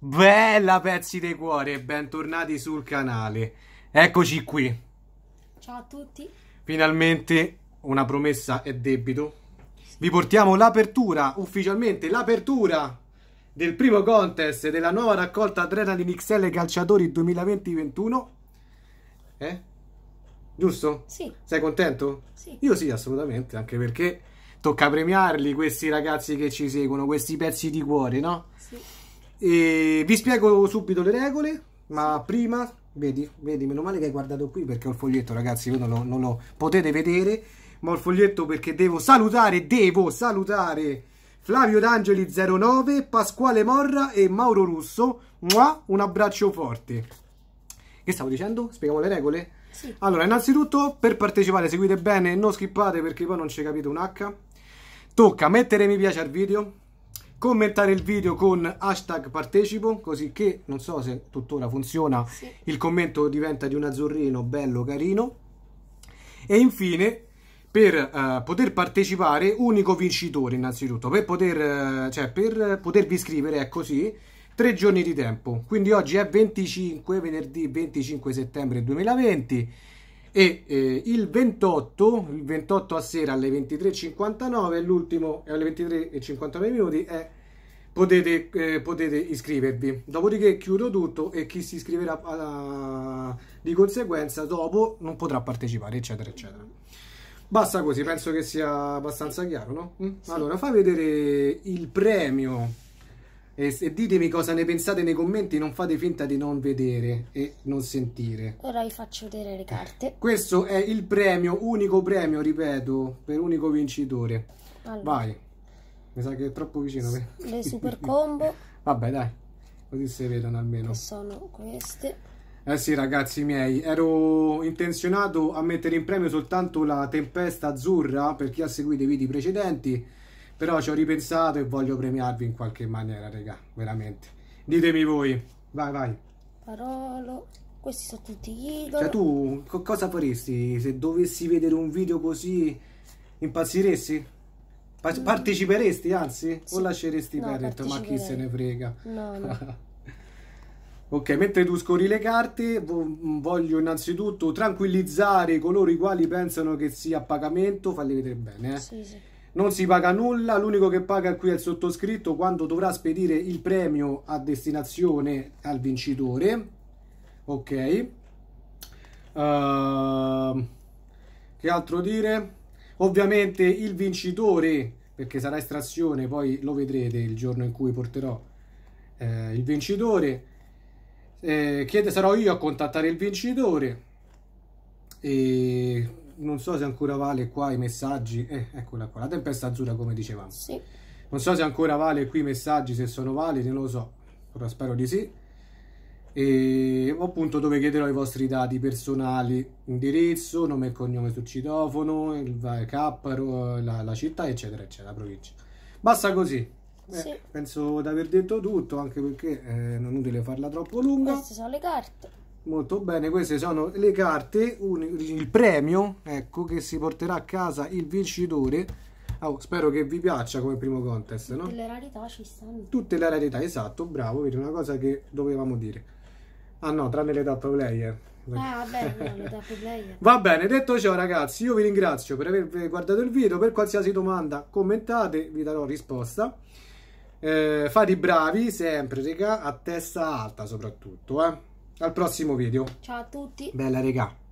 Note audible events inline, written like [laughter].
Bella pezzi di cuore, bentornati sul canale. Eccoci qui. Ciao a tutti. Finalmente una promessa e debito. Vi portiamo l'apertura, ufficialmente l'apertura del primo contest della nuova raccolta Adrenaline XL Calciatori 2020-21. Eh? Giusto? Sì. Sei contento? Sì. Io sì, assolutamente, anche perché tocca premiarli questi ragazzi che ci seguono, questi pezzi di cuore, no? Sì. E vi spiego subito le regole, ma prima, vedi, vedi, meno male che hai guardato qui perché ho il foglietto, ragazzi, voi non lo, non lo potete vedere, ma ho il foglietto perché devo salutare, devo salutare Flavio D'Angeli 09, Pasquale Morra e Mauro Russo. Mua, un abbraccio forte. Che stavo dicendo? Spieghiamo le regole? Sì. Allora, innanzitutto, per partecipare seguite bene, e non skippate perché poi non ci capite un H. Tocca mettere mi piace al video, commentare il video con hashtag partecipo, così che non so se tuttora funziona, sì. il commento diventa di un azzurrino bello carino. E infine per eh, poter partecipare, unico vincitore innanzitutto, per, poter, eh, cioè, per potervi iscrivere è così, tre giorni di tempo. Quindi oggi è 25, venerdì 25 settembre 2020 e eh, il 28, il 28 a sera alle 23.59, l'ultimo alle 23.59 minuti è potete, eh, potete iscrivervi. Dopodiché chiudo tutto e chi si iscriverà a, ah, a, di conseguenza dopo non potrà partecipare, eccetera, eccetera. Basta così, penso che sia abbastanza chiaro, no? Mm? Sì. Allora, fa vedere il premio e, e, ditemi cosa ne pensate nei commenti, non fate finta di non vedere e non sentire. Ora vi faccio vedere le carte. Questo è il premio, unico premio, ripeto, per unico vincitore. Allora. Vai. Mi sa che è troppo vicino. Per... Le super [laughs] combo. Vabbè, dai. Così si vedono almeno. Che sono queste. Eh sì, ragazzi miei, ero intenzionato a mettere in premio soltanto la tempesta azzurra per chi ha seguito i video precedenti, però ci ho ripensato e voglio premiarvi in qualche maniera, raga, veramente. Ditemi voi. Vai, vai. Parolo. Questi sono tutti gli idoli. Cioè tu cosa faresti se dovessi vedere un video così? Impazziresti? Parteciperesti anzi? Sì. O lasceresti no, perdere? Ma chi se ne frega? No, no. [laughs] ok, mentre tu scorri le carte, mm, voglio innanzitutto tranquillizzare coloro i quali pensano che sia a pagamento, falli vedere bene. Eh? Sì, sì. Non si paga nulla, l'unico che paga qui è il sottoscritto quando dovrà spedire il premio a destinazione al vincitore. Ok. Uh, che altro dire? Ovviamente il vincitore, perché sarà estrazione, poi lo vedrete il giorno in cui porterò eh, il vincitore, eh, chiede sarò io a contattare il vincitore e non so se ancora vale qua i messaggi eh, eccola qua la tempesta azzurra come dicevamo sì. non so se ancora vale qui i messaggi se sono validi non lo so però spero di sì e appunto dove chiederò i vostri dati personali, indirizzo, nome e cognome sul citofono, il K, la, la città, eccetera, eccetera, la provincia. Basta così. Beh, sì. Penso di aver detto tutto, anche perché eh, non è inutile farla troppo lunga. Queste sono le carte. Molto bene, queste sono le carte, un, il premio ecco, che si porterà a casa il vincitore. Oh, spero che vi piaccia come primo contest, Tutte no? le rarità ci stanno. Tutte le rarità, esatto, bravo, vedi, una cosa che dovevamo dire. Ah no, tranne le top player. Ah, vabbè, no, Va bene, detto ciò ragazzi, io vi ringrazio per aver guardato il video, per qualsiasi domanda commentate, vi darò risposta. Eh, fate i bravi, sempre, regà, a testa alta soprattutto, eh. Al prossimo video. Ciao a tutti. Bella, regà.